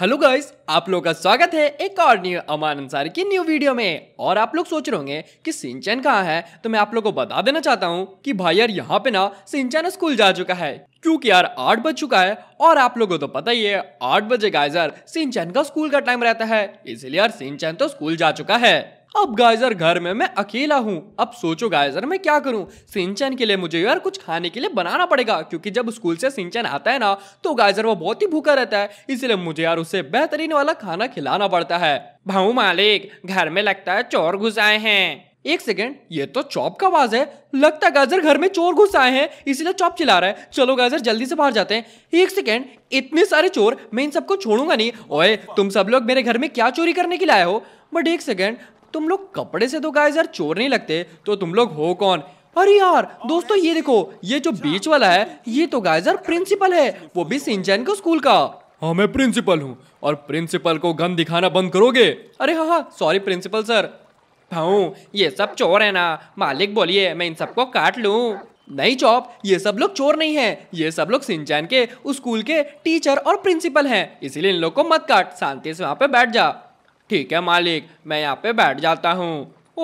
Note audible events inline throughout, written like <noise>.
Hello guys आप लोग का स्वागत है एक और न्यू अमान अंसारी की न्यू वीडियो में और आप लोग सोच रहे होंगे कि सिंचन कहाँ है तो मैं आप लोग को बता देना चाहता हूँ कि भाई यार यहाँ पे ना सिंचन स्कूल जा चुका है क्योंकि यार आठ बज चुका है और आप लोगों को तो पता ही है आठ बजे गाइस यार सिंचन का स्कूल का टाइम रहता है इसलिए यार सिंचन तो स्कूल जा चुका है अब गाइजर घर में मैं अकेला हूँ अब सोचो गाइजर मैं क्या करूँ सिंचन के लिए मुझे यार कुछ खाने के लिए बनाना पड़ेगा क्योंकि जब स्कूल से सिंचन आता है ना तो गाइजर वो बहुत ही भूखा रहता है इसलिए मुझे यार उसे बेहतरीन वाला खाना खिलाना पड़ता है भाऊ मालिक घर में लगता है चोर घुस आए हैं एक सेकेंड ये तो चौप का आवाज है लगता गाजर घर में चोर घुस आए हैं इसलिए चौप चिल्ला रहा है चलो गाजर जल्दी से बाहर जाते हैं एक सेकेंड इतने सारे चोर मैं इन सबको छोड़ूंगा नहीं ओए तुम सब लोग मेरे घर में क्या चोरी करने के लिए आए हो बट एक सेकेंड तुम लोग कपड़े से तो गाइस यार चोर नहीं लगते तो तुम लोग हो कौन अरे यार दोस्तों ये देखो ये जो बीच वाला है ये तो गाइस यार प्रिंसिपल है वो भी सिंचैन के स्कूल का हाँ मैं प्रिंसिपल हूँ और प्रिंसिपल को गन दिखाना बंद करोगे अरे हाँ हाँ सॉरी प्रिंसिपल सर भाऊ हाँ। ये सब चोर है ना मालिक बोलिए मैं इन सबको काट लू नहीं चौप ये सब लोग चोर नहीं है ये सब लोग सिंचैन के उस स्कूल के टीचर और प्रिंसिपल हैं इसीलिए इन लोग को मत काट शांति से वहाँ पे बैठ जा ठीक है मालिक मैं यहाँ पे बैठ जाता हूँ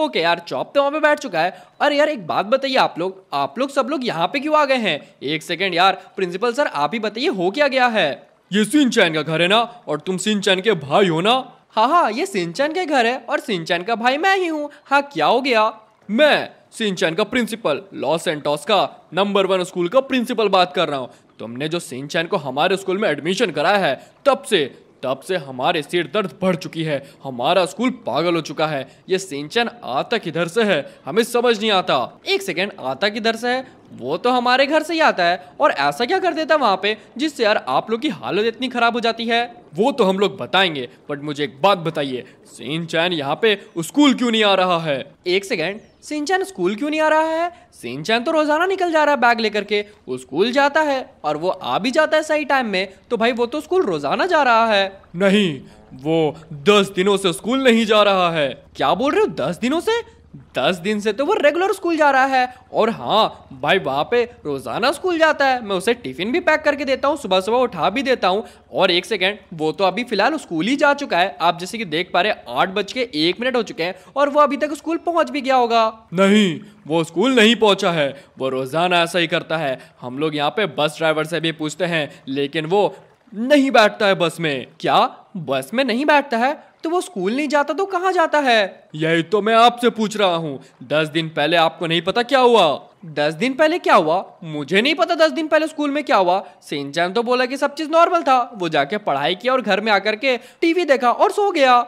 ओके यार चॉप तो वहाँ पे बैठ चुका है अरे यार एक बात बताइए आप लोग आप लोग सब लोग यहाँ पे क्यों आ गए हैं एक सेकेंड यार प्रिंसिपल सर आप ही बताइए हो क्या गया है ये सिंचैन का घर है ना और तुम सिंचैन के भाई हो ना हाँ हाँ ये सिंचैन के घर है और सिंचैन का भाई मैं ही हूँ हाँ क्या हो गया मैं सिंचैन का प्रिंसिपल लॉस एंटॉस का नंबर वन स्कूल का प्रिंसिपल बात कर रहा हूँ तुमने जो सिंचैन को हमारे स्कूल में एडमिशन कराया है तब से तब से हमारे सिर दर्द बढ़ चुकी है हमारा स्कूल पागल हो चुका है ये सिंचन आता किधर से है हमें समझ नहीं आता एक सेकेंड आता किधर से है वो तो हमारे घर से ही आता है और ऐसा क्या कर देता है वहाँ पे जिससे यार आप लोग की हालत इतनी खराब हो जाती है वो तो हम लोग बताएंगे बट मुझे एक बात बताइए सिंचैन यहाँ पे स्कूल क्यों नहीं आ रहा है एक सेकेंड सिंचैन स्कूल क्यों नहीं आ रहा है सिंचैन तो रोजाना निकल जा रहा है बैग लेकर के वो स्कूल जाता है और वो आ भी जाता है सही टाइम में तो भाई वो तो स्कूल रोजाना जा रहा है नहीं वो दस दिनों से स्कूल नहीं जा रहा है क्या बोल रहे हो दस दिनों से दस दिन से तो वो रेगुलर स्कूल जा रहा है और हाँ भाई वहाँ पे रोज़ाना स्कूल जाता है मैं उसे टिफ़िन भी पैक करके देता हूँ सुबह सुबह उठा भी देता हूँ और एक सेकेंड वो तो अभी फ़िलहाल स्कूल ही जा चुका है आप जैसे कि देख पा रहे आठ बज के एक मिनट हो चुके हैं और वो अभी तक स्कूल पहुँच भी गया होगा नहीं वो स्कूल नहीं पहुंचा है वो रोज़ाना ऐसा ही करता है हम लोग यहाँ पे बस ड्राइवर से भी पूछते हैं लेकिन वो नहीं बैठता है बस में क्या बस में नहीं बैठता है तो वो स्कूल नहीं जाता तो कहाँ जाता है यही तो मैं आपसे पूछ रहा हूँ दस दिन पहले आपको नहीं पता क्या हुआ दस दिन पहले क्या हुआ मुझे नहीं पता दस दिन पहले स्कूल में क्या हुआ सिंचन तो बोला कि सब चीज नॉर्मल था वो जाके पढ़ाई किया और घर में आकर के टीवी देखा और सो गया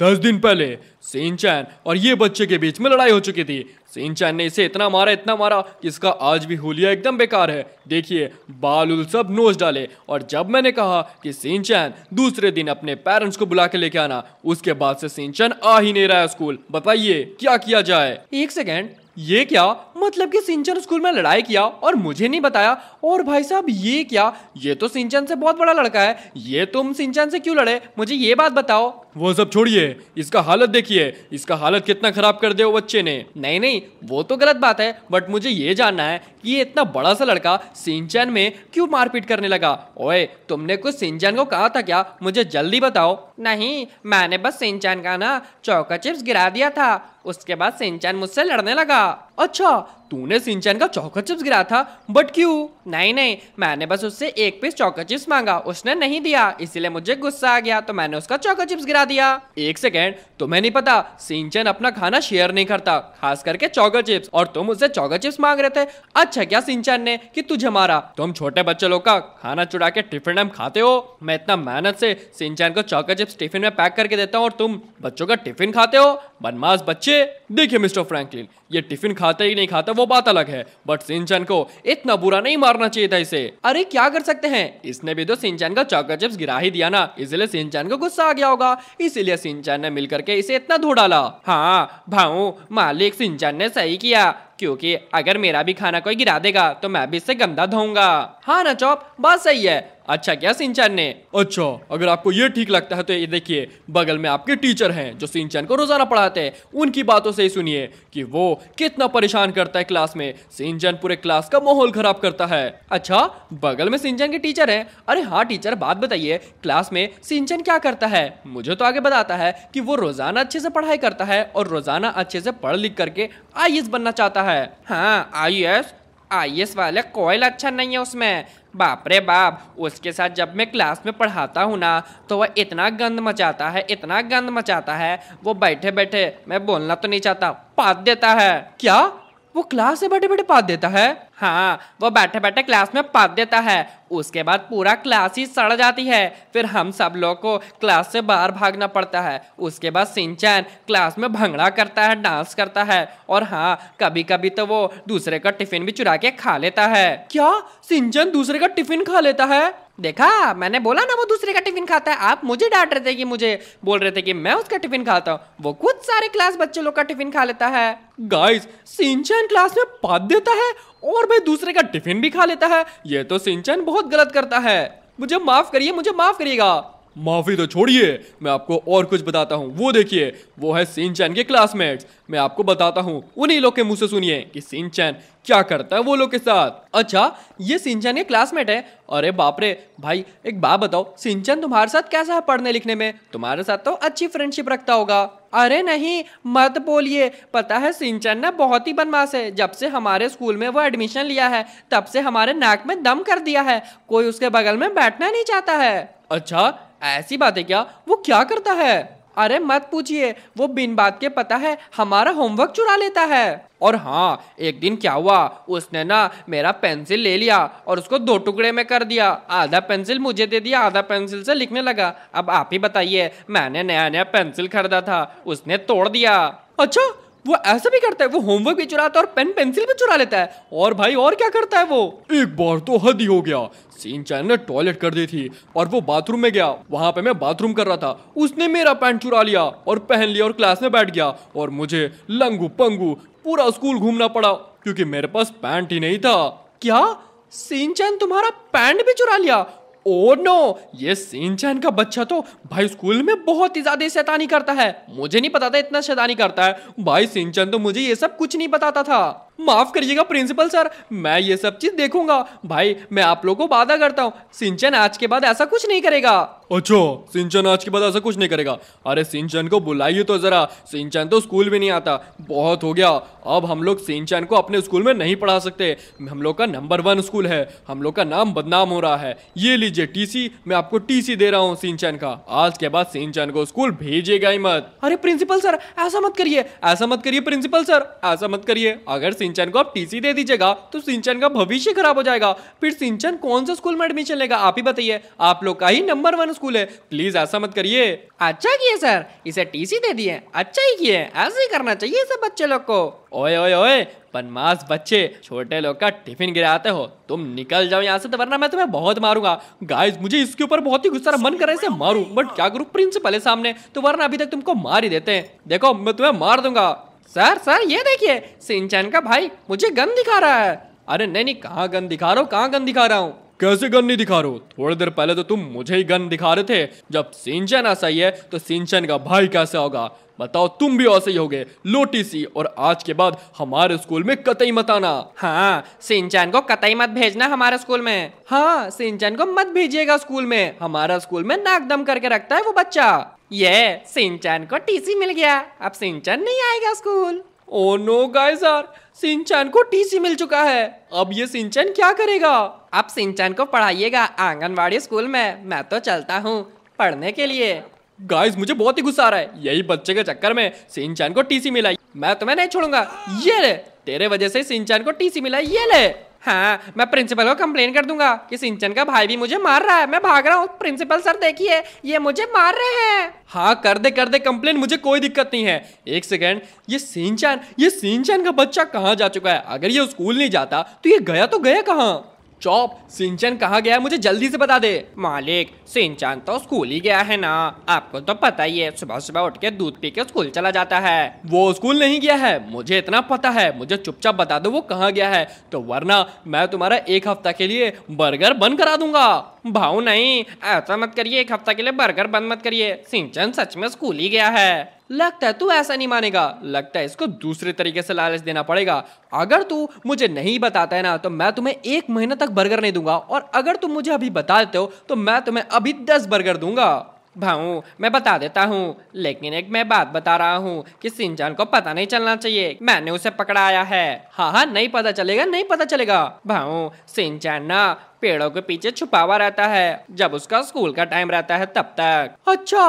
दस दिन पहले सिंचैन और ये बच्चे के बीच में लड़ाई हो चुकी थी सिंचैन ने इसे इतना मारा इतना मारा कि इसका आज भी होलिया एकदम बेकार है देखिए बाल उल सब नोच डाले और जब मैंने कहा कि सिंचैन दूसरे दिन अपने पेरेंट्स को बुला के लेके आना उसके बाद से सिंचैन आ ही नहीं रहा है स्कूल बताइए क्या किया जाए एक सेकेंड ये क्या मतलब कि सिंचन स्कूल में लड़ाई किया और मुझे नहीं बताया और भाई साहब ये क्या ये तो सिंचन से बहुत बड़ा लड़का है ये तुम सिंचन से क्यों लड़े मुझे ये बात बताओ वो सब छोड़िए इसका हालत देखिए इसका हालत कितना खराब कर दिया बच्चे ने नहीं नहीं वो तो गलत बात है बट मुझे ये जानना है कि ये इतना बड़ा सा लड़का सिंचन में क्यों मारपीट करने लगा ओए तुमने कुछ सिंचन को कहा था क्या मुझे जल्दी बताओ नहीं मैंने बस सिंचन का ना चौका चिप्स गिरा दिया था उसके बाद सिंचन मुझसे लड़ने लगा अच्छा तूने सिंचन का चौकर चिप्स गिरा था बट क्यों नहीं नहीं मैंने बस उससे एक पीस चौकर चिप्स मांगा उसने नहीं दिया इसीलिए मुझे गुस्सा आ गया तो मैंने उसका चौकर चिप्स गिरा दिया एक सेकेंड तुम्हें नहीं पता सिंचन अपना खाना शेयर नहीं करता खास करके चौकर चिप्स और तुम उससे चौकर चिप्स मांग रहे थे अच्छा क्या सिंचन ने कि तुझे मारा तुम छोटे बच्चे लोग का खाना चुरा के टिफिन में खाते हो मैं इतना मेहनत से सिंचन को चौकर चिप्स टिफिन में पैक करके देता हूँ और तुम बच्चों का टिफिन खाते हो बनमास बच्चे देखिए मिस्टर फ्रैंकलिन ये टिफिन खा खाता ही नहीं खाता वो बात अलग है बट सिंचन को इतना बुरा नहीं मारना चाहिए था इसे अरे क्या कर सकते हैं इसने भी तो सिंचन का चौका चिप्स गिरा ही दिया ना इसलिए सिंचन को गुस्सा आ गया होगा इसीलिए सिंचन ने मिलकर के इसे इतना धो डाला हाँ भाऊ मालिक सिंचन ने सही किया क्योंकि अगर मेरा भी खाना कोई गिरा देगा तो मैं भी इससे गंदा धोऊंगा हाँ ना चौप बात सही है अच्छा क्या सिंचन ने अच्छा अगर आपको ये ठीक लगता है तो ये देखिए बगल में आपके टीचर हैं जो सिंचन को रोजाना पढ़ाते हैं उनकी बातों से ही सुनिए कि वो कितना परेशान करता है क्लास में सिंचन पूरे क्लास का माहौल खराब करता है अच्छा बगल में सिंचन के टीचर हैं अरे हाँ टीचर बात बताइए क्लास में सिंचन क्या करता है मुझे तो आगे बताता है कि वो रोजाना अच्छे से पढ़ाई करता है और रोजाना अच्छे से पढ़ लिख करके आई बनना चाहता है हाँ आई आई एस वाले कोयल अच्छा नहीं है उसमें बाप रे बाप उसके साथ जब मैं क्लास में पढ़ाता हूँ ना तो वह इतना गंद मचाता है इतना गंद मचाता है वो बैठे बैठे मैं बोलना तो नहीं चाहता पात देता है क्या वो क्लास में बैठे बैठे पात देता है हाँ वो बैठे बैठे क्लास में पात देता है उसके बाद पूरा क्लास ही सड़ जाती है फिर हम सब लोग को क्लास से बाहर भागना पड़ता है उसके बाद सिंचैन क्लास में भंगड़ा करता है डांस करता है और हाँ कभी कभी तो वो दूसरे का टिफिन भी चुरा के खा लेता है क्या सिंचन दूसरे का टिफिन खा लेता है देखा मैंने बोला ना वो दूसरे का टिफिन खाता है आप मुझे डांट रहे थे कि मुझे बोल रहे थे कि मैं उसका टिफिन खाता हूँ वो खुद सारे क्लास बच्चे लोग का टिफिन खा लेता है गाइस सिंचन क्लास में पात देता है और भाई दूसरे का टिफिन भी खा लेता है ये तो सिंचन बहुत गलत करता है मुझे माफ करिए मुझे माफ करिएगा माफी तो छोड़िए मैं आपको और कुछ बताता हूँ वो देखिए वो है सीन चैन के क्लासमेट्स मैं आपको बताता हूँ उन्हीं लोग के मुंह से सुनिए कि सीन चैन क्या करता है वो लोग के साथ अच्छा ये चैन के क्लासमेट है अरे बाप रे भाई एक बात बताओ सिंचन तुम्हारे साथ कैसा है पढ़ने लिखने में तुम्हारे साथ तो अच्छी फ्रेंडशिप रखता होगा अरे नहीं मत बोलिए पता है सिंचन ना बहुत ही बनमास है जब से हमारे स्कूल में वो एडमिशन लिया है तब से हमारे नाक में दम कर दिया है कोई उसके बगल में बैठना नहीं चाहता है अच्छा ऐसी बातें क्या वो क्या करता है अरे मत पूछिए वो बिन बात के पता है हमारा होमवर्क चुरा लेता है और हाँ एक दिन क्या हुआ उसने ना मेरा पेंसिल ले लिया और उसको दो टुकड़े में कर दिया आधा पेंसिल मुझे दे दिया आधा पेंसिल से लिखने लगा अब आप ही बताइए मैंने नया नया पेंसिल खरीदा था उसने तोड़ दिया अच्छा वो ऐसा भी करता है वो होमवर्क भी चुराता है और पेन पेंसिल भी चुरा लेता है और भाई और क्या करता है वो एक बार तो हद ही हो गया सीन चैन ने टॉयलेट कर दी थी और वो बाथरूम में गया वहां पे मैं बाथरूम कर रहा था उसने मेरा पैंट चुरा लिया और पहन लिया और क्लास में बैठ गया और मुझे लंगू पंगू पूरा स्कूल घूमना पड़ा क्योंकि मेरे पास पैंट ही नहीं था क्या सीन चैन तुम्हारा पैंट भी चुरा लिया ओ oh नो ये सिंचन का बच्चा तो भाई स्कूल में बहुत ही ज्यादा शैतानी करता है मुझे नहीं पता था इतना शैतानी करता है भाई सिंचन तो मुझे ये सब कुछ नहीं बताता था माफ करिएगा प्रिंसिपल सर मैं ये सब चीज देखूंगा भाई मैं आप लोगों को वादा करता हूँ सिंचन आज के बाद ऐसा कुछ नहीं करेगा अच्छा सिंचन आज के बाद ऐसा कुछ नहीं करेगा अरे सिंचन को बुलाइए तो जरा सिंचन तो स्कूल भी नहीं आता बहुत हो गया अब हम लोग सिंचन को अपने स्कूल में नहीं पढ़ा सकते हम लोग का नंबर वन स्कूल है हम लोग का नाम बदनाम हो रहा है ये लीजिए टीसी मैं आपको टीसी दे रहा हूँ सिंचन का आज के बाद सिंचन को स्कूल भेजेगा ही मत अरे प्रिंसिपल सर ऐसा मत करिए ऐसा मत करिए प्रिंसिपल सर ऐसा मत करिए अगर सिंचन को आप टीसी दे दीजिएगा तो सिंचन का भविष्य खराब हो जाएगा फिर सिंचन कौन सा स्कूल में एडमिशन लेगा आप ही बताइए आप लोग का ही नंबर वन स्कूल है प्लीज ऐसा मत करिए अच्छा किए सर इसे टीसी दे दिए अच्छा ही किए ऐसे ही करना चाहिए सब बच्चे लोग को ओए ओए ओए बनमास बच्चे छोटे लोग का टिफिन गिराते हो तुम निकल जाओ यहाँ से तो वरना मैं तुम्हें बहुत मारूंगा गाइस मुझे इसके ऊपर बहुत ही गुस्सा मन कर इसे है मारू बट क्या करूँ प्रिंसिपल है सामने तो वरना अभी तक तुमको मार ही देते हैं देखो मैं तुम्हें मार दूंगा सर सर ये देखिए सिंचन का भाई मुझे गन दिखा रहा है अरे नहीं नहीं कहाँ गन दिखा रहा हूँ कहाँ गन दिखा रहा हूँ कैसे गन नहीं दिखा रहा हूँ थोड़ी देर पहले तो तुम मुझे ही गन दिखा रहे थे जब सिंचन ऐसा ही है तो सिंचन का भाई कैसे होगा बताओ तुम भी ऐसे ही होगे लोटी सी और आज के बाद हमारे स्कूल में कतई मत आना हाँ सिंचन को कतई मत भेजना हमारे स्कूल में हाँ सिंचन को मत भेजिएगा स्कूल में हमारा स्कूल में नाकदम करके रखता है वो बच्चा ये सिंचन को टीसी मिल गया अब सिंचन नहीं आएगा स्कूल ओ नो गाइस यार सिंचन को टीसी मिल चुका है अब ये सिंचन क्या करेगा अब सिंचन को पढ़ाइएगा आंगनवाड़ी स्कूल में मैं तो चलता हूँ पढ़ने के लिए गाइस मुझे बहुत ही गुस्सा आ रहा है यही बच्चे के चक्कर में सिंचन को टीसी मिला मैं तुम्हें नहीं छोड़ूंगा ये ले तेरे वजह से सिंचन को टीसी मिला ये ले हाँ मैं प्रिंसिपल को कंप्लेन कर दूंगा कि सिंचन का भाई भी मुझे मार रहा है मैं भाग रहा हूँ प्रिंसिपल सर देखिए ये मुझे मार रहे हैं हाँ कर दे कर दे कंप्लेन मुझे कोई दिक्कत नहीं है एक सेकेंड ये सिंचन ये सिंचन का बच्चा कहाँ जा चुका है अगर ये स्कूल नहीं जाता तो ये गया तो गया कहाँ चौप सिंचन कहाँ गया मुझे जल्दी से बता दे मालिक सिंचन तो स्कूल ही गया है ना आपको तो पता ही है सुबह सुबह उठ के दूध पी के स्कूल चला जाता है वो स्कूल नहीं गया है मुझे इतना पता है मुझे चुपचाप बता दो वो कहाँ गया है तो वरना मैं तुम्हारा एक हफ्ता के लिए बर्गर बंद करा दूंगा भाव नहीं ऐसा मत करिए एक हफ्ता के लिए बर्गर बंद मत करिए सिंचन सच में स्कूल ही गया है लगता है तू ऐसा नहीं मानेगा लगता है इसको दूसरे तरीके से लालच देना पड़ेगा अगर तू मुझे नहीं बताता है ना तो मैं तुम्हें एक महीना तक बर्गर नहीं दूंगा और अगर तुम मुझे अभी बता देते हो तो मैं तुम्हें अभी दस बर्गर दूंगा भाऊ मैं बता देता हूँ लेकिन एक मैं बात बता रहा हूँ कि सिंचान को पता नहीं चलना चाहिए मैंने उसे पकड़ाया है हाँ हाँ नहीं पता चलेगा नहीं पता चलेगा भाऊ सिंचान ना पेड़ों के पीछे छुपा हुआ रहता है जब उसका स्कूल का टाइम रहता है तब तक अच्छा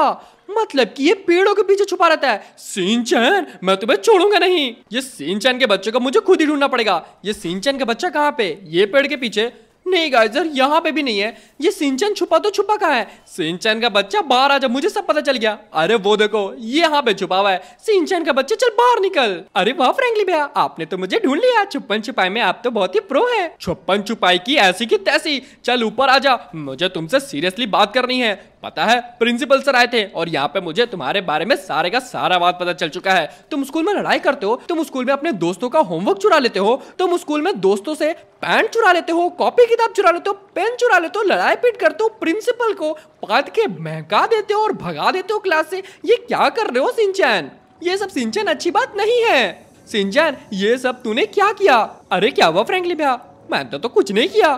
मतलब कि ये पेड़ों के पीछे छुपा रहता है सिंचन मैं तुम्हें छोड़ूंगा नहीं ये सिंचन के बच्चे को मुझे खुद ही ढूंढना पड़ेगा ये सिंचन का बच्चा कहाँ पे ये पेड़ के पीछे नहीं गाइस यार यहाँ पे भी नहीं है ये सिंचन छुपा तो छुपा कहाँ है सिंचन का बच्चा बाहर आ जा मुझे सब पता चल गया अरे वो देखो ये यहाँ पे छुपा हुआ है सिंचन का बच्चा चल बाहर निकल अरे वाह फ्रेंकली भैया आपने तो मुझे ढूंढ लिया छुपन छुपाई में आप तो बहुत ही प्रो है छुपन छुपाई की ऐसी की तैसी चल ऊपर आ जा मुझे तुमसे सीरियसली बात करनी है पता है प्रिंसिपल सर आए थे और यहाँ पे मुझे तुम्हारे बारे में सारे का सारा बात पता चल चुका है तुम स्कूल में लड़ाई करते हो तुम स्कूल में अपने दोस्तों का होमवर्क चुरा लेते हो तुम स्कूल में दोस्तों से पैंट चुरा लेते हो कॉपी किताब चुरा लेते हो पेन चुरा लेते हो लड़ाई पीट करते हो प्रिंसिपल को पद के महका देते हो और भगा देते हो क्लास से ये क्या कर रहे हो सिंचैन ये सब सिंचन अच्छी बात नहीं है सिंचैन ये सब तूने क्या किया अरे क्या हुआ फ्रेंकली भैया मैंने तो कुछ नहीं किया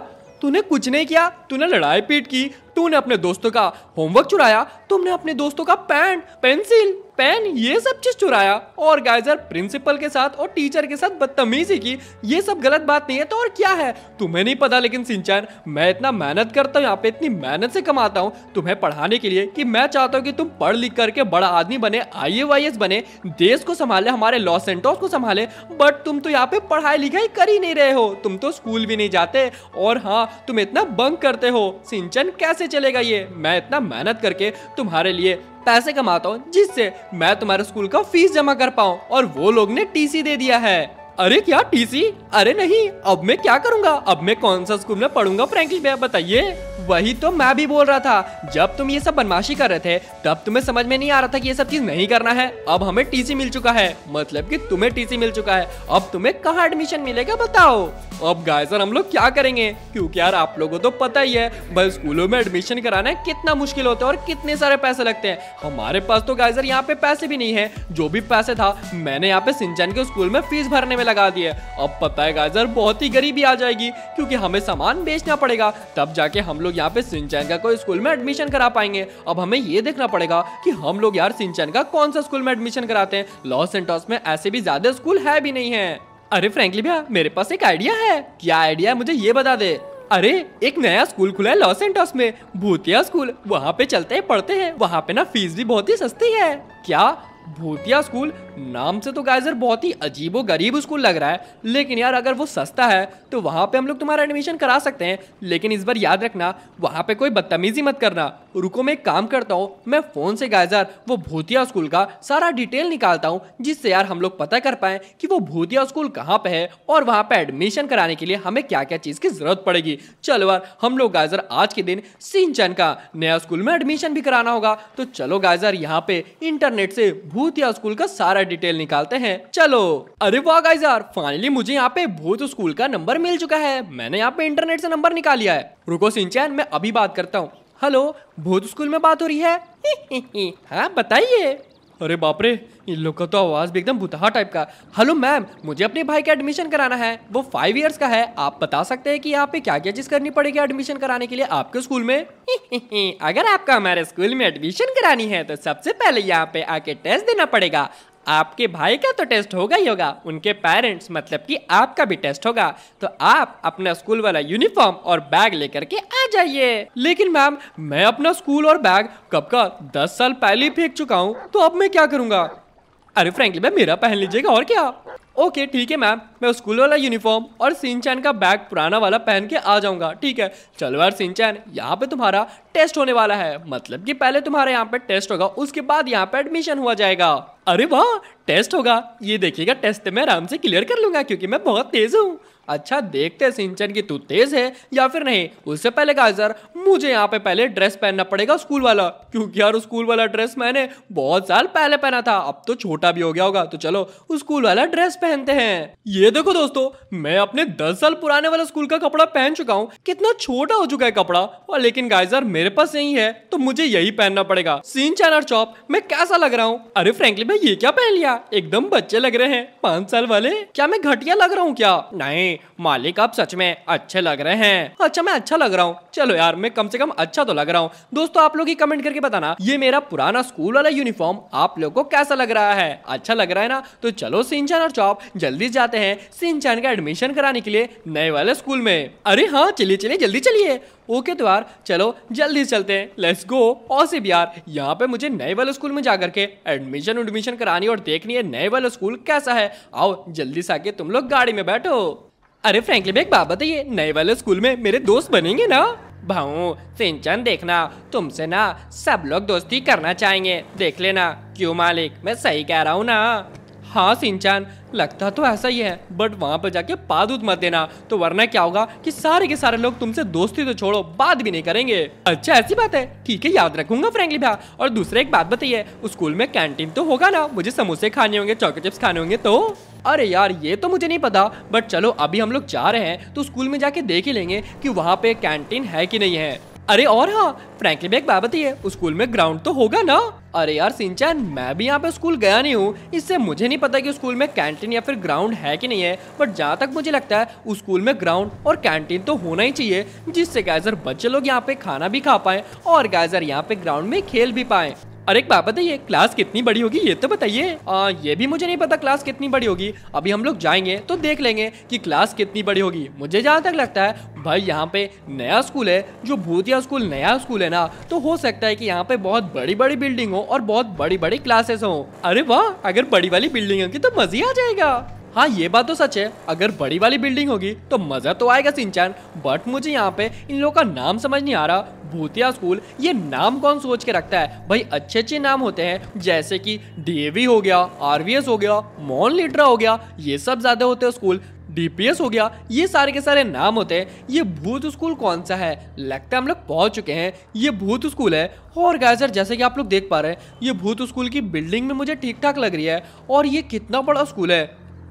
तूने कुछ नहीं किया तूने लड़ाई पीट की तूने अपने दोस्तों का होमवर्क चुराया तुमने अपने दोस्तों का पैंट पेंसिल पेन ये सब चीज चुराया और गाइजर प्रिंसिपल के साथ और टीचर के साथ बदतमीजी की ये सब गलत बात नहीं है तो और क्या है तुम्हें नहीं पता लेकिन सिंचन मैं इतना मेहनत करता हूँ यहाँ पे इतनी मेहनत से कमाता हूँ तुम्हें पढ़ाने के लिए कि मैं चाहता हूँ कि तुम पढ़ लिख करके बड़ा आदमी बने आई बने देश को संभाले हमारे लॉस सेंटर्स को संभाले बट तुम तो यहाँ पे पढ़ाई लिखाई कर ही नहीं रहे हो तुम तो स्कूल भी नहीं जाते और हाँ तुम इतना बंक करते हो सिंचन कैसे चलेगा ये मैं इतना मेहनत करके तुम्हारे लिए पैसे कमाता हूँ जिससे मैं तुम्हारे स्कूल का फीस जमा कर पाऊँ और वो लोग ने टीसी दे दिया है अरे क्या टीसी अरे नहीं अब मैं क्या करूँगा अब मैं कौन सा स्कूल में पढ़ूंगा फ्रेंकली भैया बताइए वही तो मैं भी बोल रहा था जब तुम ये सब बनमाशी कर रहे थे तब तुम्हें समझ में नहीं आ रहा था कि ये सब चीज नहीं करना है अब हमें टीसी मिल चुका है मतलब कि तुम्हें टीसी मिल चुका है अब तुम्हें कहाँ एडमिशन मिलेगा बताओ अब गाय हम लोग क्या करेंगे क्योंकि यार आप लोगों को तो पता ही है भाई स्कूलों में एडमिशन कराना कितना मुश्किल होता है और कितने सारे पैसे लगते हैं हमारे पास तो गाइजर यहाँ पे पैसे भी नहीं है जो भी पैसे था मैंने यहाँ पे सिंचन के स्कूल में फीस भरने में लगा दी है अब पता है गाइजर बहुत ही गरीबी आ जाएगी क्योंकि हमें सामान बेचना पड़ेगा तब जाके हम लोग लोग यहाँ पे सिंचन का कोई स्कूल में एडमिशन करा पाएंगे अब हमें ये देखना पड़ेगा कि हम लोग यार सिंचन का कौन सा स्कूल में एडमिशन कराते हैं लॉस एंटॉस में ऐसे भी ज्यादा स्कूल है भी नहीं है अरे फ्रेंकली भैया मेरे पास एक आइडिया है क्या आइडिया मुझे ये बता दे अरे एक नया स्कूल खुला है लॉस एंटॉस में भूतिया स्कूल वहाँ पे चलते हैं पढ़ते हैं वहाँ पे ना फीस भी बहुत ही सस्ती है क्या भूतिया स्कूल नाम से तो गाइजर बहुत ही अजीबो गरीब स्कूल लग रहा है लेकिन यार अगर वो सस्ता है तो वहाँ पे हम लोग तुम्हारा एडमिशन करा सकते हैं लेकिन इस बार याद रखना वहाँ पे कोई बदतमीजी मत करना रुको मैं काम करता हूँ मैं फ़ोन से गाइजर वो भूतिया स्कूल का सारा डिटेल निकालता हूँ जिससे यार हम लोग पता कर पाए कि वो भूतिया स्कूल कहाँ पे है और वहाँ पे एडमिशन कराने के लिए हमें क्या क्या चीज़ की ज़रूरत पड़ेगी चलो यार हम लोग गाइजर आज के दिन सिंचन का नया स्कूल में एडमिशन भी कराना होगा तो चलो गाइजर यहाँ पे इंटरनेट से भूतिया स्कूल का सारा डिटेल निकालते हैं चलो अरे वाह गाइस यार फाइनली मुझे यहाँ पे भूत स्कूल का नंबर मिल चुका है मैंने यहाँ पे इंटरनेट से नंबर निकाल लिया है रुको सिंचैन मैं अभी बात करता हूँ हेलो भूत स्कूल में बात हो रही है <laughs> हाँ बताइए अरे बाप रे इन लोग का तो आवाज़ भी एकदम भुतहा टाइप का हेलो मैम मुझे अपने भाई का एडमिशन कराना है वो फाइव इयर्स का है आप बता सकते हैं कि यहाँ पे क्या क्या चीज़ करनी पड़ेगी एडमिशन कराने के लिए आपके स्कूल में <laughs> अगर आपका हमारे स्कूल में एडमिशन करानी है तो सबसे पहले यहाँ पे आके टेस्ट देना पड़ेगा आपके भाई का तो टेस्ट होगा ही होगा उनके पेरेंट्स मतलब कि आपका भी टेस्ट होगा तो आप अपना स्कूल वाला यूनिफॉर्म और बैग लेकर के आ जाइए लेकिन मैम मैं अपना स्कूल और बैग कब का दस साल पहले ही फेंक चुका हूँ तो अब मैं क्या करूँगा अरे फ्रेंकली मैम मेरा पहन लीजिएगा और क्या ओके ठीक है मैम मैं स्कूल वाला यूनिफॉर्म और सिंचैन का बैग पुराना वाला पहन के आ जाऊंगा ठीक है चलो यार सिंचैन यहाँ पे तुम्हारा टेस्ट होने वाला है मतलब कि पहले तुम्हारे यहाँ पे टेस्ट होगा उसके बाद यहाँ पे एडमिशन हुआ जाएगा अरे वाह टेस्ट होगा ये देखिएगा टेस्ट तो मैं आराम से क्लियर कर लूंगा क्योंकि मैं बहुत तेज हूँ अच्छा देखते हैं सिंचन की तू तेज है या फिर नहीं उससे पहले गाजर मुझे यहाँ पे पहले ड्रेस पहनना पड़ेगा स्कूल वाला क्योंकि यार स्कूल वाला ड्रेस मैंने बहुत साल पहले पहना था अब तो छोटा भी हो गया होगा तो चलो स्कूल वाला ड्रेस पहनते हैं ये देखो दोस्तों मैं अपने दस साल पुराने वाला स्कूल का कपड़ा पहन चुका हूँ कितना छोटा हो चुका है कपड़ा और लेकिन गाइजर मेरे पास यही है तो मुझे यही पहनना पड़ेगा सीन चैनर चौप मैं कैसा लग रहा हूँ अरे फ्रेंकली मैं ये क्या पहन लिया एकदम बच्चे लग रहे हैं पाँच साल वाले क्या मैं घटिया लग रहा हूँ क्या नहीं मालिक आप सच में अच्छे लग रहे हैं अच्छा मैं अच्छा लग रहा हूँ चलो यार मैं कम से कम अच्छा तो लग रहा हूँ दोस्तों आप लोग ही कमेंट करके बताना ये मेरा पुराना स्कूल वाला यूनिफॉर्म आप लोग को कैसा लग रहा है अच्छा लग रहा है ना तो चलो सिंचन और चौप जल्दी जाते हैं सिंचन का एडमिशन कराने के लिए नए वाले स्कूल में अरे हाँ चलिए चलिए जल्दी चलिए ओके द्वार चलो जल्दी चलते हैं लेट्स गो और यार यहाँ पे मुझे नए वाले स्कूल में जाकर के एडमिशन उडमिशन करानी और देखनी है नए वाला स्कूल कैसा है आओ जल्दी से आके तुम लोग गाड़ी में बैठो अरे फ्रेंकली भाई एक बात बताइए नए वाले स्कूल में मेरे दोस्त बनेंगे ना भाऊ सिंचन देखना तुमसे ना सब लोग दोस्ती करना चाहेंगे देख लेना क्यों मालिक मैं सही कह रहा हूँ ना हाँ सिंचान लगता तो ऐसा ही है बट वहाँ पर जाके दूध मत देना तो वरना क्या होगा कि सारे के सारे लोग तुमसे दोस्ती तो छोड़ो बात भी नहीं करेंगे अच्छा ऐसी बात है ठीक है याद रखूंगा फ्रेंकली भैया और दूसरा एक बात बताइए स्कूल में कैंटीन तो होगा ना मुझे समोसे खाने होंगे चॉकलेट चिप्स खाने होंगे तो अरे यार ये तो मुझे नहीं पता बट चलो अभी हम लोग जा रहे हैं तो स्कूल में जाके देख ही लेंगे कि वहाँ पे कैंटीन है कि नहीं है अरे और हाँ फ्रेंकली भी एक बाबत ही है स्कूल में ग्राउंड तो होगा ना अरे यार सिंचन मैं भी यहाँ पे स्कूल गया नहीं हूँ इससे मुझे नहीं पता कि स्कूल में कैंटीन या फिर ग्राउंड है कि नहीं है बट जहाँ तक मुझे लगता है स्कूल में ग्राउंड और कैंटीन तो होना ही चाहिए जिससे गाइजर बच्चे लोग यहाँ पे खाना भी खा पाए और गाइजर यहाँ पे ग्राउंड में खेल भी पाए और एक बात बताइए क्लास कितनी बड़ी होगी ये तो बताइए ये भी मुझे नहीं पता क्लास कितनी बड़ी होगी अभी हम लोग जाएंगे तो देख लेंगे कि क्लास कितनी बड़ी होगी मुझे जहाँ तक लगता है भाई यहाँ पे नया स्कूल है जो भूतिया स्कूल नया स्कूल है ना तो हो सकता है कि यहाँ पे बहुत बड़ी बड़ी बिल्डिंग हो और बहुत बड़ी बड़ी क्लासेस हो अरे वाह अगर बड़ी वाली बिल्डिंग होगी तो मजे आ जाएगा हाँ ये बात तो सच है अगर बड़ी वाली बिल्डिंग होगी तो मज़ा तो आएगा सिंचान बट मुझे यहाँ पे इन लोगों का नाम समझ नहीं आ रहा भूतिया स्कूल ये नाम कौन सोच के रखता है भाई अच्छे अच्छे नाम होते हैं जैसे कि डीएवी हो गया आरवीएस हो गया मॉन लिटरा हो गया ये सब ज़्यादा होते हैं स्कूल डीपीएस हो गया ये सारे के सारे नाम होते हैं ये भूत स्कूल कौन सा है लगता है हम लोग पहुंच चुके हैं ये भूत स्कूल है और गाइजर जैसे कि आप लोग देख पा रहे हैं ये भूत स्कूल की बिल्डिंग में मुझे ठीक ठाक लग रही है और ये कितना बड़ा स्कूल है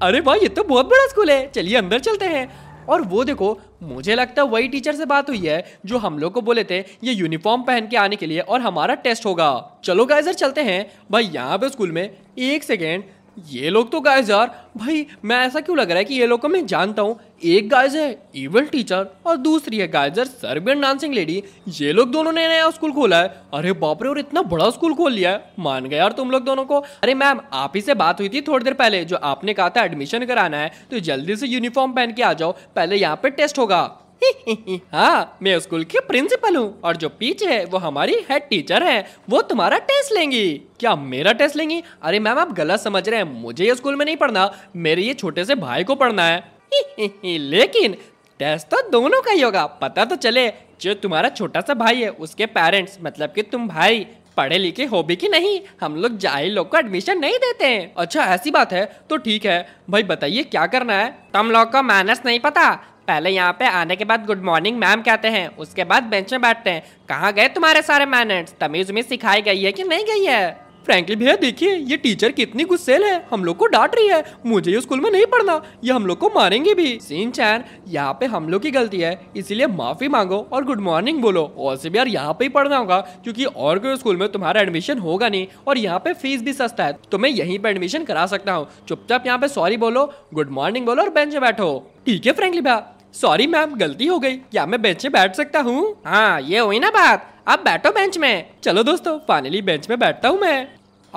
अरे भाई ये तो बहुत बड़ा स्कूल है चलिए अंदर चलते हैं और वो देखो मुझे लगता है वही टीचर से बात हुई है जो हम लोग को बोले थे ये यूनिफॉर्म पहन के आने के लिए और हमारा टेस्ट होगा चलो गाइजर चलते हैं भाई यहाँ पे स्कूल में एक सेकेंड ये लोग तो गाइस यार भाई मैं ऐसा क्यों लग रहा है कि ये लोग को मैं जानता हूँ एक गाइस है इवल टीचर और दूसरी है गाइस यार सर्बियन डांसिंग लेडी ये लोग दोनों ने नया स्कूल खोला है अरे बाप रे और इतना बड़ा स्कूल खोल लिया है मान गए यार तुम लोग दोनों को अरे मैम आप ही से बात हुई थी थोड़ी देर पहले जो आपने कहा था एडमिशन कराना है तो जल्दी से यूनिफॉर्म पहन के आ जाओ पहले यहाँ पे टेस्ट होगा <laughs> हाँ मैं स्कूल की प्रिंसिपल हूँ और जो पीछे है वो हमारी हेड टीचर है वो तुम्हारा टेस्ट लेंगी क्या मेरा टेस्ट लेंगी अरे मैम आप गलत समझ रहे हैं मुझे ये स्कूल में नहीं पढ़ना मेरे ये छोटे से भाई को पढ़ना है <laughs> लेकिन टेस्ट तो दोनों का ही होगा पता तो चले जो तुम्हारा छोटा सा भाई है उसके पेरेंट्स मतलब कि तुम भाई पढ़े लिखे हो भी कि नहीं हम लोग जाहिल लोग को एडमिशन नहीं देते हैं अच्छा ऐसी बात है तो ठीक है भाई बताइए क्या करना है तुम लोग का मैनर्स नहीं पता पहले यहाँ पे आने के बाद गुड मॉर्निंग मैम कहते हैं उसके बाद बेंच में बैठते हैं कहाँ गए तुम्हारे सारे मैनर्स तमीज उमीज सिखाई गई है कि नहीं गई है फ्रेंकली भैया देखिए ये टीचर कितनी गुस्सेल है हम लोग को डांट रही है मुझे ये स्कूल में नहीं पढ़ना ये हम लोग को मारेंगे भी सीन चैन यहाँ पे हम लोग की गलती है इसीलिए माफी मांगो और गुड मॉर्निंग बोलो और से भी यार यहाँ पे ही पढ़ना होगा क्योंकि और कोई स्कूल में तुम्हारा एडमिशन होगा नहीं और यहाँ पे फीस भी सस्ता है तो मैं यहीं पर एडमिशन करा सकता हूँ चुपचाप यहाँ पे सॉरी बोलो गुड मॉर्निंग बोलो और बेंच में बैठो ठीक है फ्रेंकली भैया सॉरी मैम गलती हो गई क्या मैं बेंच में बैठ सकता हूँ हाँ ये हुई ना बात अब बैठो बेंच में चलो दोस्तों फाइनली बेंच में बैठता हूँ मैं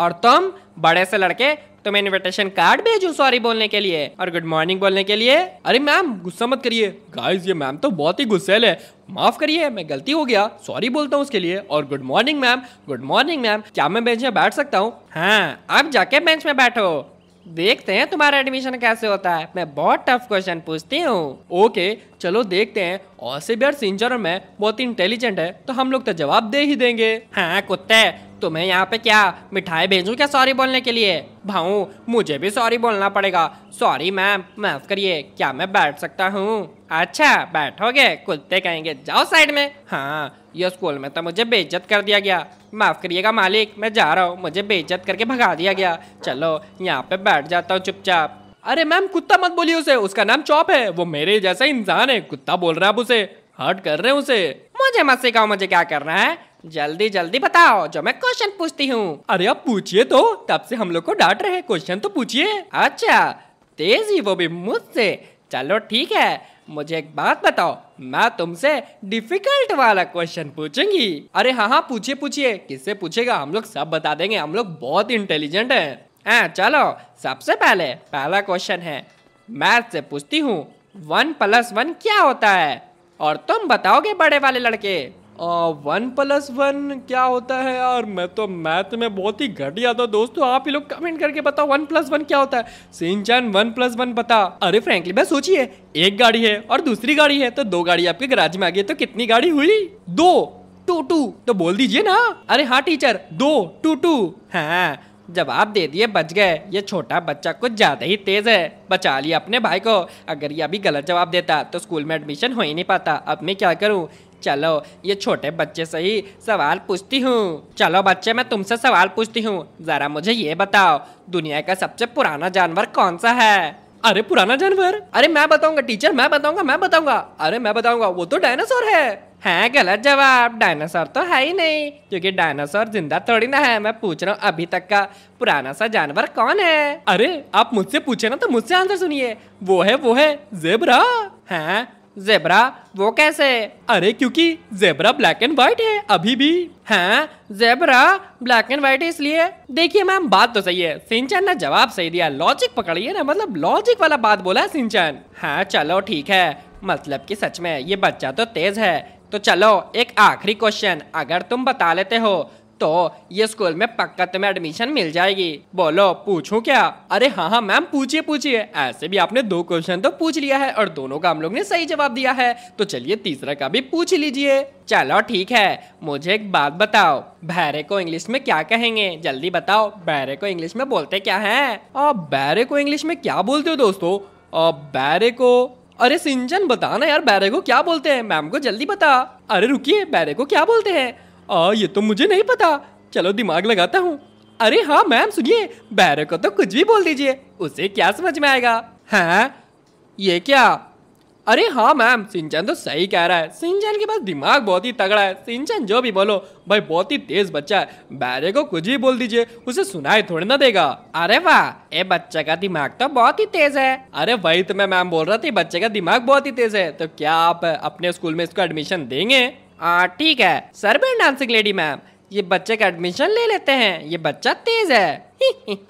और तुम बड़े से लड़के तुम इनविटेशन कार्ड भेजू सॉरी बोलने के लिए और गुड मॉर्निंग बोलने के लिए अरे मैम गुस्सा मत करिए गाइस ये मैम तो बहुत ही गुस्सेल है माफ करिए मैं गलती हो गया सॉरी बोलता हूँ उसके लिए और good morning ma'am good morning ma'am क्या मैं बेंच में बैठ सकता हूँ हाँ अब जाके बेंच में बैठो देखते हैं तुम्हारा एडमिशन कैसे होता है मैं बहुत टफ क्वेश्चन पूछती हूँ ओके चलो देखते हैं ऑसिबियर सिंचर में बहुत इंटेलिजेंट है तो हम लोग तो जवाब दे ही देंगे हाँ कुत्ते तुम्हें यहाँ पे क्या मिठाई भेजूँ क्या सॉरी बोलने के लिए भाऊ मुझे भी सॉरी बोलना पड़ेगा सॉरी मैम माफ करिए क्या मैं बैठ सकता हूँ अच्छा बैठोगे कुत्ते कहेंगे जाओ साइड में हाँ ये स्कूल में तो मुझे बेइज्जत कर दिया गया माफ़ करिएगा मालिक मैं जा रहा हूँ मुझे बेइज्जत करके भगा दिया गया चलो यहाँ पे बैठ जाता हूँ चुपचाप अरे मैम कुत्ता मत बोलिए उसे उसका नाम चौप है वो मेरे जैसा इंसान है कुत्ता बोल रहा है अब उसे हर्ट कर रहे हैं उसे मुझे मत सिखाओ मुझे क्या करना है जल्दी जल्दी बताओ जो मैं क्वेश्चन पूछती हूँ अरे अब पूछिए तो तब से हम लोग को डांट रहे हैं क्वेश्चन तो पूछिए अच्छा तेजी वो भी मुझसे चलो ठीक है मुझे एक बात बताओ मैं तुमसे डिफिकल्ट वाला क्वेश्चन पूछूंगी अरे हाँ हाँ पूछिए पूछिए किससे पूछेगा हम लोग सब बता देंगे हम लोग बहुत इंटेलिजेंट हैं हाँ चलो सबसे पहले पहला क्वेश्चन है मैथ से पूछती हूँ वन प्लस वन क्या होता है और तुम बताओगे बड़े वाले लड़के वन प्लस वन क्या होता है यार मैं तो मैथ में बहुत ही घटिया था दोस्तों आप ही लोग कमेंट करके बताओ वन प्लस वन क्या होता है सिंचन वन प्लस वन बता अरे फ्रेंकली मैं सोचिए एक गाड़ी है और दूसरी गाड़ी है तो दो गाड़ी आपके गराज में आ गई तो कितनी गाड़ी हुई दो टू टू तो बोल दीजिए ना अरे हाँ टीचर दो टू टू हाँ जवाब दे दिए बच गए ये छोटा बच्चा कुछ ज्यादा ही तेज है बचा लिया अपने भाई को अगर ये अभी गलत जवाब देता तो स्कूल में एडमिशन हो ही नहीं पाता अब मैं क्या करूं चलो ये छोटे बच्चे से ही सवाल पूछती हूँ चलो बच्चे मैं तुमसे सवाल पूछती हूँ जरा मुझे ये बताओ दुनिया का सबसे पुराना जानवर कौन सा है अरे पुराना जानवर अरे मैं बताऊंगा टीचर मैं बताऊंगा मैं बताऊंगा अरे मैं बताऊंगा वो तो डायनासोर है है गलत जवाब डायनासोर तो है ही नहीं क्योंकि डायनासोर जिंदा थोड़ी ना है मैं पूछ रहा हूँ अभी तक का पुराना सा जानवर कौन है अरे आप मुझसे पूछे ना तो मुझसे आंसर सुनिए वो है वो है जेबरा है जेबरा वो कैसे अरे क्योंकि जेबरा ब्लैक एंड व्हाइट है अभी भी हैं जेबरा ब्लैक एंड व्हाइट इसलिए देखिए मैम बात तो सही है सिंचन ने जवाब सही दिया लॉजिक पकड़िए ना मतलब लॉजिक वाला बात बोला है सिंचन हाँ चलो ठीक है मतलब कि सच में ये बच्चा तो तेज है तो चलो एक आखिरी क्वेश्चन अगर तुम बता लेते हो तो ये स्कूल में पक्का तुम्हें एडमिशन मिल जाएगी बोलो पूछू क्या अरे हाँ हाँ मैम पूछिए पूछिए ऐसे भी आपने दो क्वेश्चन तो पूछ लिया है और दोनों का हम लोग ने सही जवाब दिया है तो चलिए तीसरा का भी पूछ लीजिए चलो ठीक है मुझे एक बात बताओ बहरे को इंग्लिश में क्या कहेंगे जल्दी बताओ बहरे को इंग्लिश में बोलते क्या है आप बहरे को इंग्लिश में क्या बोलते हो दोस्तों बैरे को अरे सिंचन बताना यार बैरे को क्या बोलते हैं मैम को जल्दी बता अरे रुकिए बैरे को क्या बोलते हैं आ, ये तो मुझे नहीं पता चलो दिमाग लगाता हूँ अरे हाँ मैम सुनिए बैरे को तो कुछ भी बोल दीजिए उसे क्या समझ में आएगा हैं ये क्या अरे हाँ मैम सिंचन तो सही कह रहा है सिंचन के पास दिमाग बहुत ही तगड़ा है सिंचन जो भी बोलो भाई बहुत ही तेज बच्चा है बैरे को कुछ भी बोल दीजिए उसे सुनाई थोड़ी ना देगा अरे वाह ये बच्चे का दिमाग तो बहुत ही तेज है अरे वही तो मैं मैम बोल रहा थी बच्चे का दिमाग बहुत ही तेज है तो क्या आप अपने स्कूल में इसको एडमिशन देंगे ठीक है sir band dancing lady ma'am ये बच्चे का एडमिशन ले लेते हैं ये बच्चा तेज है <laughs>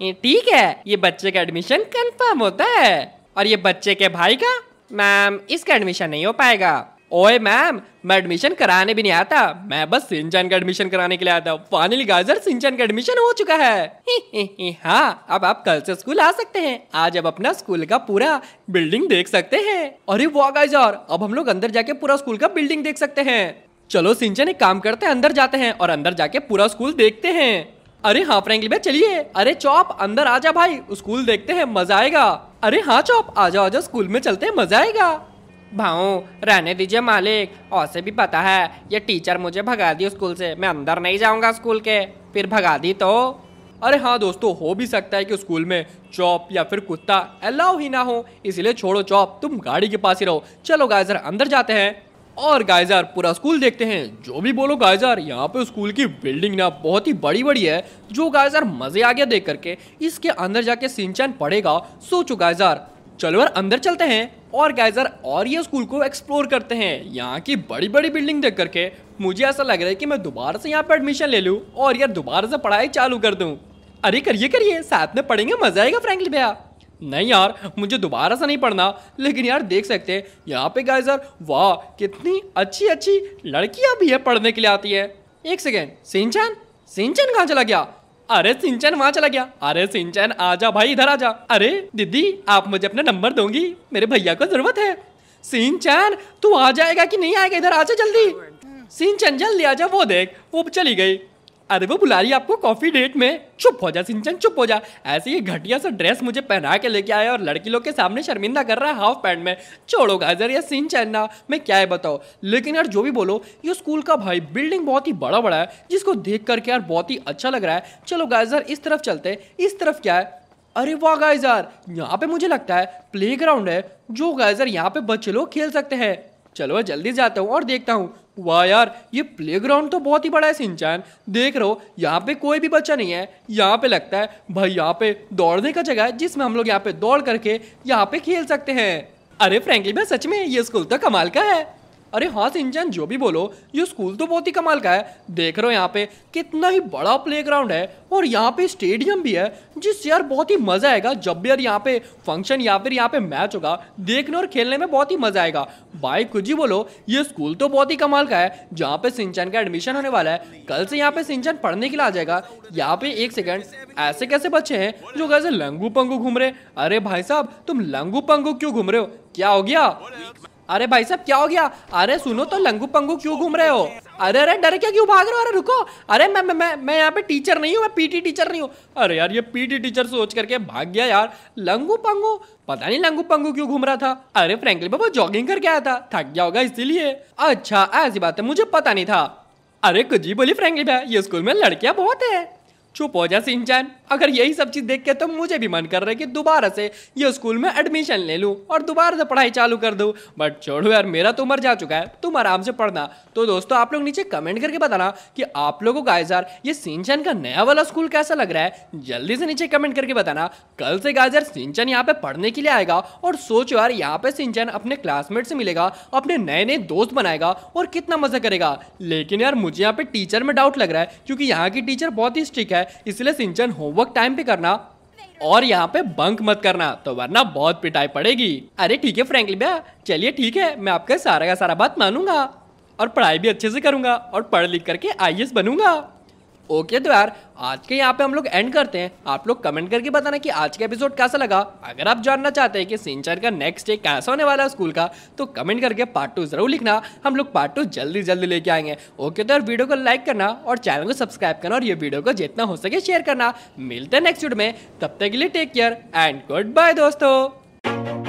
ठीक है ये बच्चे का एडमिशन कंफर्म होता है और ये बच्चे के भाई का मैम इसका एडमिशन नहीं हो पाएगा ओए मैम मैं एडमिशन कराने भी नहीं आता मैं बस सिंचन का एडमिशन कराने के लिए आता हूँ फाइनली गाजर सिंचन का एडमिशन हो चुका है <laughs> हाँ अब आप कल से स्कूल आ सकते हैं आज अब अपना स्कूल का पूरा बिल्डिंग देख सकते हैं अरे वाह गाजर अब हम लोग अंदर जाके पूरा स्कूल का बिल्डिंग देख सकते हैं चलो सिंचन एक काम करते हैं अंदर जाते हैं और अंदर जाके पूरा स्कूल देखते हैं अरे हाँ फ्रेंकली भाई चलिए अरे चौप अंदर आ जा भाई स्कूल देखते हैं मजा आएगा अरे हाँ चौप आ जाओ आ जाओ स्कूल में चलते हैं मजा आएगा भाओ रहने दीजिए मालिक और से भी पता है ये टीचर मुझे भगा दी स्कूल से मैं अंदर नहीं जाऊंगा स्कूल के फिर भगा दी तो अरे हाँ दोस्तों हो भी सकता है कि स्कूल में चौप या फिर कुत्ता अलाउ ही ना हो इसलिए छोड़ो चौप तुम गाड़ी के पास ही रहो चलो गाइजर अंदर जाते हैं और गायजार पूरा स्कूल देखते हैं जो भी बोलो गायजार यहाँ पे स्कूल की बिल्डिंग ना बहुत ही बड़ी बड़ी है जो गायजार मजे आ गया देख करके इसके अंदर जाके सिंचन पड़ेगा सोचो गायजार चलो यार अंदर चलते हैं और गायजार और ये स्कूल को एक्सप्लोर करते हैं यहाँ की बड़ी बड़ी बिल्डिंग देख करके मुझे ऐसा लग रहा है कि मैं दोबारा से यहाँ पे एडमिशन ले लूँ और यार दोबारा से पढ़ाई चालू कर दूँ अरे करिए करिए साथ में पढ़ेंगे मजा आएगा फ्रेंकली भैया नहीं यार मुझे दोबारा सा नहीं पढ़ना लेकिन यार देख सकते हैं यहाँ पे गाइस यार वाह कितनी अच्छी अच्छी लड़कियाँ भी है पढ़ने के लिए आती है एक सेकेंड सिंचन सिंचन कहाँ चला गया अरे सिंचन वहाँ चला गया अरे सिंचन आजा भाई इधर आजा अरे दीदी आप मुझे अपना नंबर दोगी मेरे भैया को जरूरत है सिंचन तू आ जाएगा कि नहीं आएगा इधर आजा जल्दी सिंचन जल्दी आजा वो देख वो चली गई अरे वो बुला रही आपको कॉफी डेट में चुप हो जा सिंचन चुप हो जा ऐसे ये घटिया सा ड्रेस मुझे पहना के लेके आया और लड़की लोग के सामने शर्मिंदा कर रहा है हाफ पैंट में छोड़ो गाजर या सिंचन ना मैं क्या है बताओ लेकिन यार जो भी बोलो ये स्कूल का भाई बिल्डिंग बहुत ही बड़ा बड़ा है जिसको देख करके यार बहुत ही अच्छा लग रहा है चलो गाजर इस तरफ चलते इस तरफ क्या है अरे वाह गाइजर यहाँ पे मुझे लगता है प्ले है जो गाइजर यहाँ पे बच्चे लोग खेल सकते हैं चलो जल्दी जाता हूँ और देखता हूँ वाह यार ये प्लेग्राउंड तो बहुत ही बड़ा है सिंचान देख रहो यहाँ पे कोई भी बच्चा नहीं है यहाँ पे लगता है भाई यहाँ पे दौड़ने का जगह है जिसमें हम लोग यहाँ पे दौड़ करके यहाँ पे खेल सकते हैं अरे फ्रेंकली मैं सच में ये स्कूल तो कमाल का है अरे हाँ सिंचन जो भी बोलो ये स्कूल तो बहुत ही कमाल का है देख रहे हो यहाँ पे कितना ही बड़ा प्लेग्राउंड है और यहाँ पे स्टेडियम भी है जिससे यार बहुत ही मजा आएगा जब भी यार यहाँ पे फंक्शन या फिर यहाँ पे मैच होगा देखने और खेलने में बहुत ही मजा आएगा भाई कुछ ही बोलो ये स्कूल तो बहुत ही कमाल का है जहाँ पे सिंचन का एडमिशन होने वाला है कल से यहाँ पे सिंचन पढ़ने के लिए आ जाएगा यहाँ पे एक सेकेंड ऐसे कैसे बच्चे हैं जो कैसे लंगू पंगू घूम रहे अरे भाई साहब तुम लंगू पंगू क्यों घूम रहे हो क्या हो गया अरे भाई साहब क्या हो गया अरे सुनो तो लंगू पंगू क्यों घूम रहे हो अरे अरे डर क्या क्यों भाग रहे हो अरे रुको अरे मैं मैं मैं, मैं यहाँ पे टीचर नहीं हूँ मैं पीटी टीचर नहीं हूँ अरे यार ये पीटी टीचर सोच करके भाग गया यार लंगू पंगू पता नहीं लंगू पंगू क्यों घूम रहा था अरे फ्रेंकली बाबा जॉगिंग करके आया था थक गया होगा इसीलिए अच्छा ऐसी बात है मुझे पता नहीं था अरे कुछ बोली फ्रेंकली भाई ये स्कूल में लड़कियां बहुत है चुप हो जा सिंह अगर यही सब चीज़ देख के तो मुझे भी मन कर रहा है कि दोबारा से ये स्कूल में एडमिशन ले लूँ और दोबारा से पढ़ाई चालू कर दूँ बट छोड़ो यार मेरा तो उम्र जा चुका है तुम आराम से पढ़ना तो दोस्तों आप लोग नीचे कमेंट करके बताना कि आप लोगों का यार ये सिंचन का नया वाला स्कूल कैसा लग रहा है जल्दी से नीचे कमेंट करके बताना कल से गायजर सिंचन यहाँ पे पढ़ने के लिए आएगा और सोचो यार यहाँ पे सिंचन अपने क्लासमेट से मिलेगा अपने नए नए दोस्त बनाएगा और कितना मजा करेगा लेकिन यार मुझे यहाँ पे टीचर में डाउट लग रहा है क्योंकि यहाँ की टीचर बहुत ही स्ट्रिक है इसलिए सिंचन होमवर्क होमवर्क टाइम पे करना और यहाँ पे बंक मत करना तो वरना बहुत पिटाई पड़ेगी अरे ठीक है फ्रेंकली भैया चलिए ठीक है मैं आपका सारा का सारा बात मानूंगा और पढ़ाई भी अच्छे से करूंगा और पढ़ लिख करके आई बनूंगा ओके तो यार आज के यहाँ पे हम लोग एंड करते हैं आप लोग कमेंट करके बताना कि आज का एपिसोड कैसा लगा अगर आप जानना चाहते हैं कि सिंचर का नेक्स्ट डे कैसा होने वाला है स्कूल का तो कमेंट करके पार्ट टू जरूर लिखना हम लोग पार्ट टू जल्दी जल्दी लेके आएंगे ओके तो यार वीडियो को लाइक करना और चैनल को सब्सक्राइब करना और ये वीडियो को जितना हो सके शेयर करना मिलते हैं नेक्स्ट वीडियो में तब तक के लिए take care and good bye दोस्तों